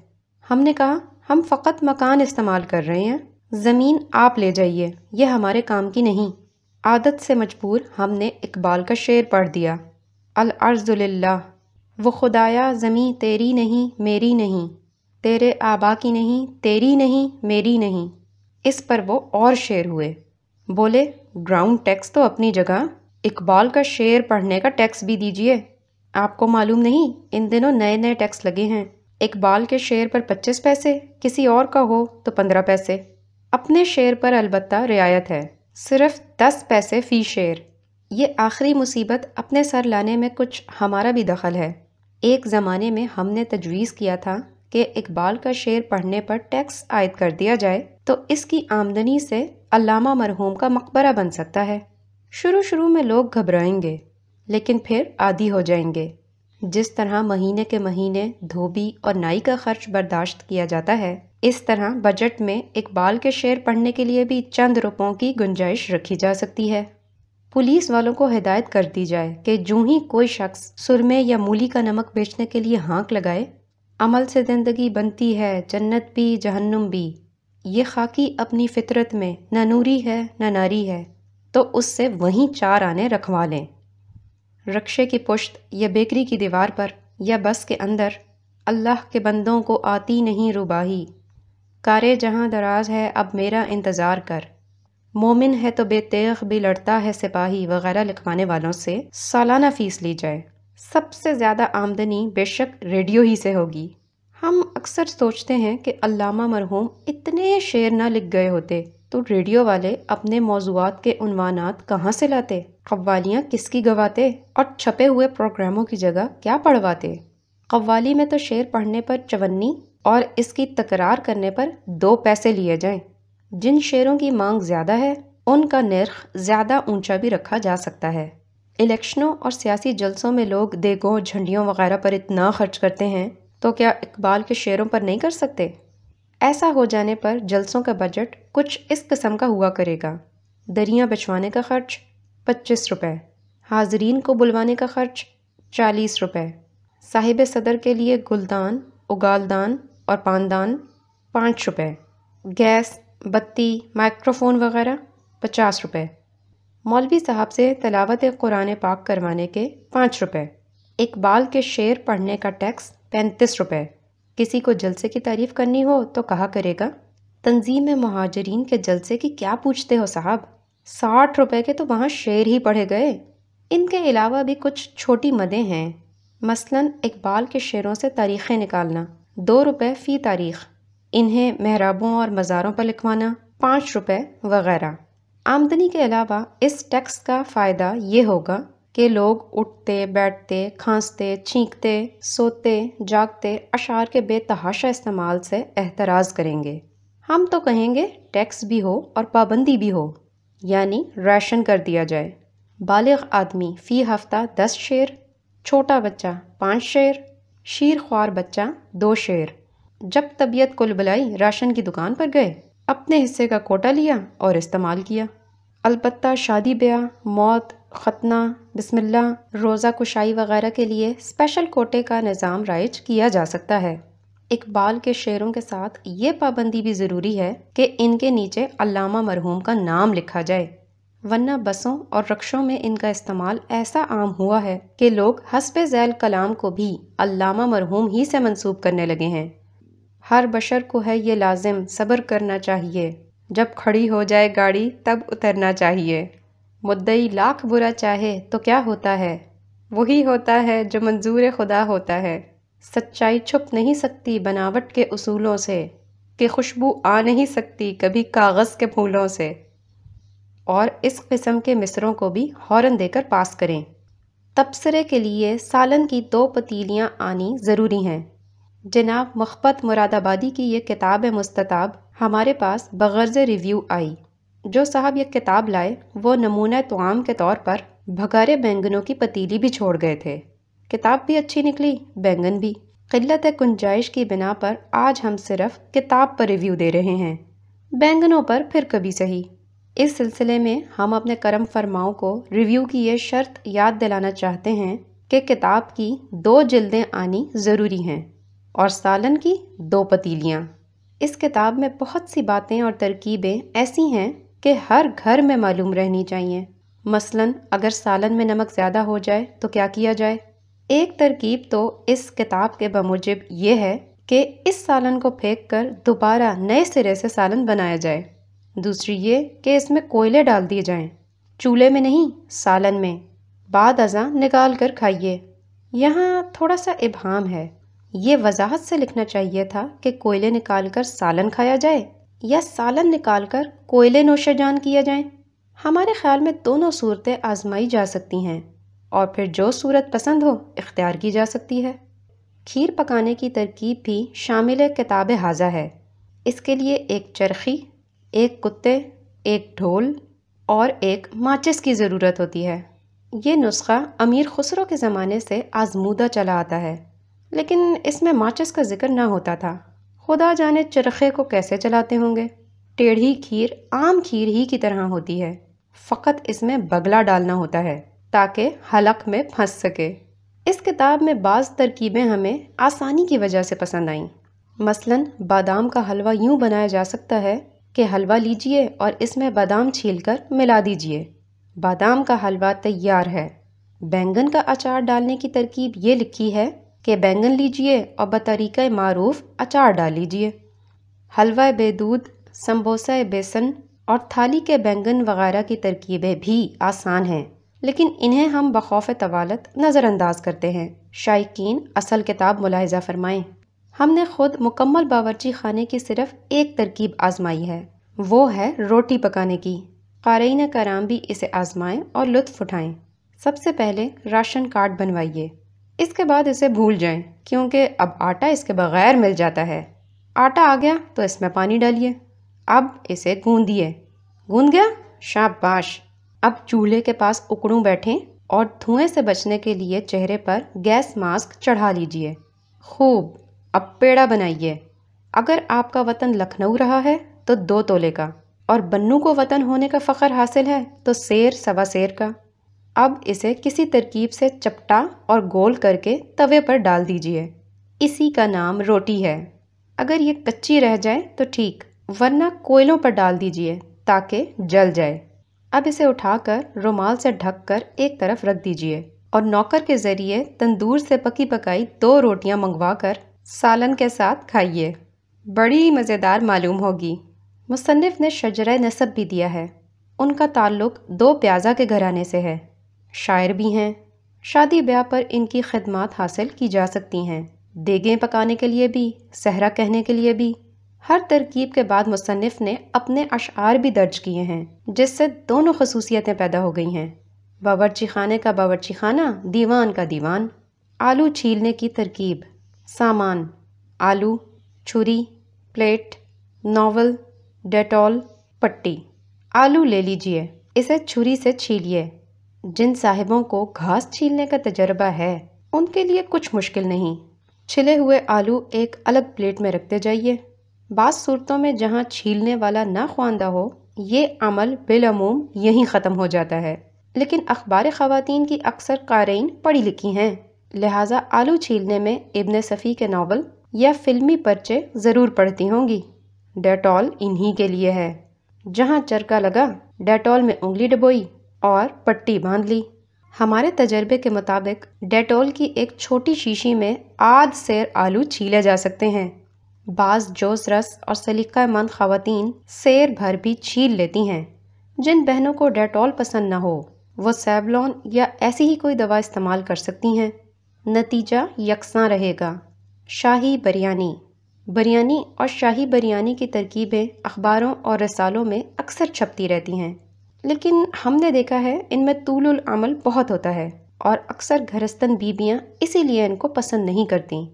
हमने कहा हम फ़कत मकान इस्तेमाल कर रहे हैं ज़मीन आप ले जाइए यह हमारे काम की नहीं आदत से मजबूर हमने इकबाल का शेर पढ़ दिया अल अर्ज़ुल्ला वो खुदाया ज़मीन तेरी नहीं मेरी नहीं तेरे आबा की नहीं तेरी नहीं मेरी नहीं इस पर वो और शेर हुए बोले ग्राउंड टैक्स तो अपनी जगह इकबाल का शेर पढ़ने का टैक्स भी दीजिए आपको मालूम नहीं इन दिनों नए नए टैक्स लगे हैं एक बाल के शेयर पर पच्चीस पैसे किसी और का हो तो पंद्रह पैसे अपने शेयर पर अलबत् रियायत है सिर्फ दस पैसे फ़ी शेयर ये आखिरी मुसीबत अपने सर लाने में कुछ हमारा भी दखल है एक ज़माने में हमने तजवीज़ किया था कि इकबाल का शेर पढ़ने पर टैक्स आयद कर दिया जाए तो इसकी आमदनी से अलामा मरहूम का मकबरा बन सकता है शुरू शुरू में लोग घबराएंगे लेकिन फिर आदि हो जाएंगे जिस तरह महीने के महीने धोबी और नाई का खर्च बर्दाश्त किया जाता है इस तरह बजट में इकबाल के शेर पढ़ने के लिए भी चंद रुपयों की गुंजाइश रखी जा सकती है पुलिस वालों को हिदायत कर दी जाए कि जूँ ही कोई शख्स सुरमे या मूली का नमक बेचने के लिए हाँक लगाए अमल से ज़िंदगी बनती है जन्नत भी जहन्नुम भी ये खाकी अपनी फितरत में न नूरी है न नारी है तो उससे वहीं चार आने रखवा लें रक्शे की पुश्त या बेकरी की दीवार पर या बस के अंदर अल्लाह के बंदों को आती नहीं रुबाही कारे जहाँ दराज है अब मेरा इंतज़ार कर मोमिन है तो बेतेग भी लड़ता है सिपाही वगैरह लिखवाने वालों से सालाना फ़ीस ली जाए सबसे ज़्यादा आमदनी बेशक रेडियो ही से होगी हम अक्सर सोचते हैं कि अलामा मरहूम इतने शेर ना लिख गए होते तो रेडियो वाले अपने मौजूद के उनवानात कहाँ से लाते कव्वालियाँ किसकी गवाते और छपे हुए प्रोग्रामों की जगह क्या पढ़वाते कव्वाली में तो शेर पढ़ने पर चवन्नी और इसकी तकरार करने पर दो पैसे लिए जाएं। जिन शेरों की मांग ज़्यादा है उनका निर्ख ज़्यादा ऊंचा भी रखा जा सकता है इलेक्शनों और सियासी जलसों में लोग देगों झंडियों वगैरह पर इतना खर्च करते हैं तो क्या इकबाल के शेरों पर नहीं कर सकते ऐसा हो जाने पर जलसों का बजट कुछ इस किस्म का हुआ करेगा दरियाँ बचवाने का खर्च पच्चीस रुपये हाजरीन को बुलवाने का खर्च चालीस रुपये साहिब सदर के लिए गुलदान उगालदान और पानदान पाँच रुपये गैस बत्ती माइक्रोफोन वगैरह पचास रुपये मौलवी साहब से तलावत कुरान पाक करवाने के पाँच रुपये इकबाल के शेर पढ़ने का टैक्स पैंतीस रुपये किसी को जलसे की तारीफ़ करनी हो तो कहा करेगा तंजीम महाजरीन के जलसे की क्या पूछते हो साहब साठ रुपए के तो वहाँ शेर ही पढ़े गए इनके अलावा भी कुछ छोटी मदें हैं मसलन इकबाल के शेरों से तारीख़ें निकालना दो रुपए फ़ी तारीख़ इन्हें महराबों और मज़ारों पर लिखवाना पाँच रुपए वगैरह आमदनी के अलावा इस टैक्स का फ़ायदा ये होगा कि लोग उठते बैठते खांसते छींकते सोते जागते अशार के बेतहाशा इस्तेमाल से एतराज़ करेंगे हम तो कहेंगे टैक्स भी हो और पाबंदी भी हो यानी राशन कर दिया जाए बालग आदमी फ़ी हफ्ता दस शेर छोटा बच्चा पाँच शेर शीर ख्वार बच्चा दो शेर जब तबीयत कुल बुलाई राशन की दुकान पर गए अपने हिस्से का कोटा लिया और इस्तेमाल किया अलबत् शादी ब्याह मौत खतना बिस्मिल्लाह रोज़ा कुशाई वगैरह के लिए स्पेशल कोटे का निज़ाम राइज किया जा सकता है इकबाल के शेरों के साथ ये पाबंदी भी ज़रूरी है कि इनके नीचे अल्लामा मरहूम का नाम लिखा जाए वरना बसों और रक्षों में इनका इस्तेमाल ऐसा आम हुआ है कि लोग हसब जैल कलाम को भी अल्लामा मरहूम ही से मंसूब करने लगे हैं हर बशर को है ये लाजिम सब्र करना चाहिए जब खड़ी हो जाए गाड़ी तब उतरना चाहिए मुद्दई लाख बुरा चाहे तो क्या होता है वही होता है जो मंजूर खुदा होता है सच्चाई छुप नहीं सकती बनावट के उसूलों से कि खुशबू आ नहीं सकती कभी कागज़ के फूलों से और इस किस्म के मिसरों को भी हॉर्न देकर पास करें तबसरे के लिए सालन की दो पतीलियाँ आनी ज़रूरी हैं जनाब मखबत मुरादाबादी की ये किताब मुस्तताब हमारे पास बगर्ज रिव्यू आई जो साहब ये किताब लाए वो नमूना तोआम के तौर पर भगारे बैंगनों की पतीली भी छोड़ गए थे किताब भी अच्छी निकली बैंगन भी किल्लत गुंजाइश की बिना पर आज हम सिर्फ किताब पर रिव्यू दे रहे हैं बैंगनों पर फिर कभी सही इस सिलसिले में हम अपने करम फरमाओं को रिव्यू की यह शर्त याद दिलाना चाहते हैं कि किताब की दो जल्दें आनी ज़रूरी हैं और सालन की दो पतीलियाँ इस किताब में बहुत सी बातें और तरकीबें ऐसी हैं कि हर घर में मालूम रहनी चाहिए मसलन अगर सालन में नमक ज़्यादा हो जाए तो क्या किया जाए एक तरकीब तो इस किताब के बमुजिब ये है कि इस सालन को फेंक कर दोबारा नए सिरे से सालन बनाया जाए दूसरी ये कि इसमें कोयले डाल दिए जाएं चूल्हे में नहीं सालन में बाद अजा निकाल कर खाइए यहाँ थोड़ा सा इबहम है ये वजाहत से लिखना चाहिए था कि कोयले निकाल कर सालन खाया जाए या सालन निकाल कर कोयले नोशा जान किया जाए हमारे ख्याल में दोनों सूरतें आजमाई जा सकती हैं और फिर जो सूरत पसंद हो इख्तियार की जा सकती है खीर पकाने की तरकीब भी शामिल किताब हाजा है इसके लिए एक चरखी एक कुत्ते एक ढोल और एक माचिस की ज़रूरत होती है ये नुस्खा अमीर खुसरो के ज़माने से आजमूदा चला आता है लेकिन इसमें माचिस का जिक्र ना होता था खुदा जाने चरखे को कैसे चलाते होंगे टेढ़ी खीर आम खीर ही की तरह होती है फ़कत इसमें बगला डालना होता है ताकि हलक में फंस सके इस किताब में बाज़ तरकीबें हमें आसानी की वजह से पसंद आईं मसलन बादाम का हलवा यूँ बनाया जा सकता है कि हलवा लीजिए और इसमें बादाम छीलकर मिला दीजिए बादाम का हलवा तैयार है बैंगन का अचार डालने की तरकीब ये लिखी है कि बैंगन लीजिए और बतरीक़ मारूफ अचार डाल लीजिए हलवा बेदूद समोसा बेसन और थाली के बैंगन वगैरह की तरकीबें भी आसान हैं लेकिन इन्हें हम बखौफ तवालत नज़रअंदाज करते हैं शायक असल किताब मुलाहजा फरमाएं हमने खुद मुकम्मल बावर्ची खाने की सिर्फ एक तरकीब आजमाई है वो है रोटी पकाने की क़ारीन कराम भी इसे आजमाएं और लुत्फ़ उठाएं सबसे पहले राशन कार्ड बनवाइए इसके बाद इसे भूल जाएं क्योंकि अब आटा इसके बग़ैर मिल जाता है आटा आ गया तो इसमें पानी डालिए अब इसे गूंदिए गूंद गया शाबाश अब चूल्हे के पास उकड़ू बैठें और धुएं से बचने के लिए चेहरे पर गैस मास्क चढ़ा लीजिए खूब अब पेड़ा बनाइए अगर आपका वतन लखनऊ रहा है तो दो तोले का और बन्नू को वतन होने का फ़ख्र हासिल है तो शेर सवा शेर का अब इसे किसी तरकीब से चपटा और गोल करके तवे पर डाल दीजिए इसी का नाम रोटी है अगर ये कच्ची रह जाए तो ठीक वरना कोयलों पर डाल दीजिए ताकि जल जाए अब इसे उठाकर रुमाल से ढककर एक तरफ रख दीजिए और नौकर के ज़रिए तंदूर से पकी पकाई दो रोटियां मंगवाकर सालन के साथ खाइए बड़ी मज़ेदार मालूम होगी मुसनफ़ ने शजर नसब भी दिया है उनका ताल्लुक दो प्याजा के घराने से है शायर भी हैं शादी ब्याह पर इनकी खदमात हासिल की जा सकती हैं देगें पकाने के लिए भी सहरा कहने के लिए भी हर तरकीब के बाद मुसनफ़ ने अपने अशार भी दर्ज किए हैं जिससे दोनों खसूसियतें पैदा हो गई हैं बावरची खाने का बावरची खाना दीवान का दीवान आलू छीलने की तरकीब सामान आलू छुरी प्लेट नावल डेटॉल पट्टी आलू ले लीजिए इसे छुरी से छीलिए जिन साहिबों को घास छीलने का तजर्बा है उनके लिए कुछ मुश्किल नहीं छिले हुए आलू एक अलग प्लेट में रखते जाइए बाद सूरतों में जहाँ छीलने वाला ना ख्वानदा हो ये अमल बिलूम यहीं ख़त्म हो जाता है लेकिन अखबार ख़वातीन की अक्सर कारीन पढ़ी लिखी हैं लिहाजा आलू छीलने में इबन सफ़ी के नावल या फिल्मी पर्चे ज़रूर पढ़ती होंगी डेटॉल इन्हीं के लिए है जहाँ चरका लगा डेटॉल में उंगली डबोई और पट्टी बांध ली हमारे तजर्बे के मुताबिक डेटॉल की एक छोटी शीशी में आध सेर आलू छीले जा सकते हैं बाज जोश रस और सलीका मंद खातन शेर भर भी छील लेती हैं जिन बहनों को डेटॉल पसंद ना हो वो सेवलॉन या ऐसी ही कोई दवा इस्तेमाल कर सकती हैं नतीजा यकसा रहेगा शाही बिरयानी बिरयानी और शाही बिरयानी की तरकीबें अखबारों और रसालों में अक्सर छपती रहती हैं लेकिन हमने देखा है इनमें तूल अमल बहुत होता है और अक्सर घरस्तन बीबियाँ इसीलिए इनको पसंद नहीं करती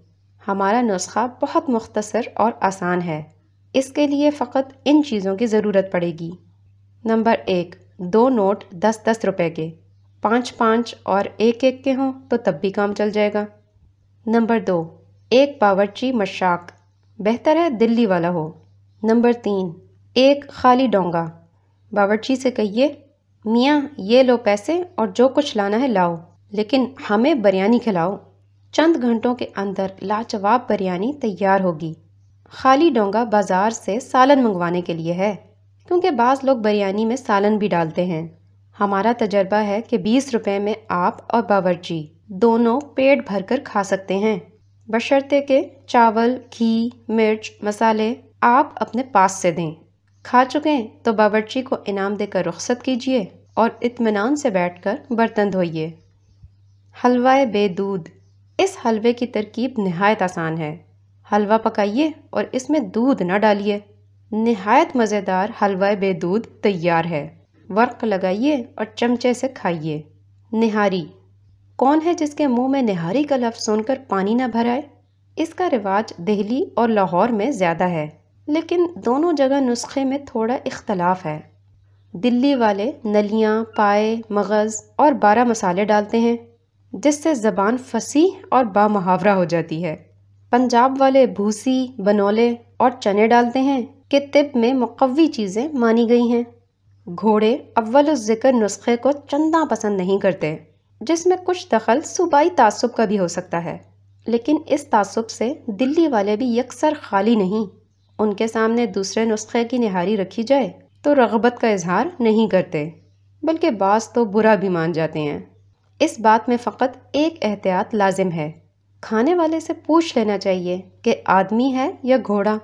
हमारा नुस्खा बहुत मुख्तसर और आसान है इसके लिए फ़कत इन चीज़ों की ज़रूरत पड़ेगी नंबर एक दो नोट दस दस रुपए के पाँच पाँच और एक एक के हों तो तब भी काम चल जाएगा नंबर दो एक बावर्ची मशाक बेहतर है दिल्ली वाला हो नंबर तीन एक खाली डोंगा बावर्ची से कहिए मियाँ ये लो पैसे और जो कुछ लाना है लाओ लेकिन हमें बिरयानी खिलाओ चंद घंटों के अंदर लाजवाब बिरयानी तैयार होगी खाली डोंगा बाज़ार से सालन मंगवाने के लिए है क्योंकि बाज़ लोग बिरयानी में सालन भी डालते हैं हमारा तजर्बा है कि बीस रुपये में आप और बावर्ची दोनों पेट भर कर खा सकते हैं बशर्ते के चावल घी मिर्च मसाले आप अपने पास से दें खा चुके तो बावर्ची को इनाम देकर रुख्सत कीजिए और इत्मीनान से बैठकर बर्तन धोइए हलवाए बेदूद इस हलवे की तरकीब नहायत आसान है हलवा पकाइए और इसमें दूध ना डालिए नहायत मज़ेदार हलवा बेदूध तैयार है वर्क लगाइए और चमचे से खाइए निहारी कौन है जिसके मुंह में निहारी का लफ्ज़ सुनकर पानी ना भराए इसका रिवाज दिल्ली और लाहौर में ज़्यादा है लेकिन दोनों जगह नुस्खे में थोड़ा इख्तलाफ है दिल्ली वाले नलियाँ पाए मगज़ और बारह मसाले डालते हैं जिससे ज़बान फसी और बामहावरा हो जाती है पंजाब वाले भूसी बनौले और चने डालते हैं कि तिब में मुकवी चीज़ें मानी गई हैं घोड़े अव्वल ज़िक्र नुस्खे को चंदा पसंद नहीं करते जिसमें कुछ दखल सूबाई तसब का भी हो सकता है लेकिन इस तसब से दिल्ली वाले भी यकसर खाली नहीं उनके सामने दूसरे नुस्खे की निहारी रखी जाए तो रगबत का इजहार नहीं करते बल्कि बास तो बुरा भी मान जाते हैं इस बात में फ़कत एक एहतियात लाजिम है खाने वाले से पूछ लेना चाहिए कि आदमी है या घोड़ा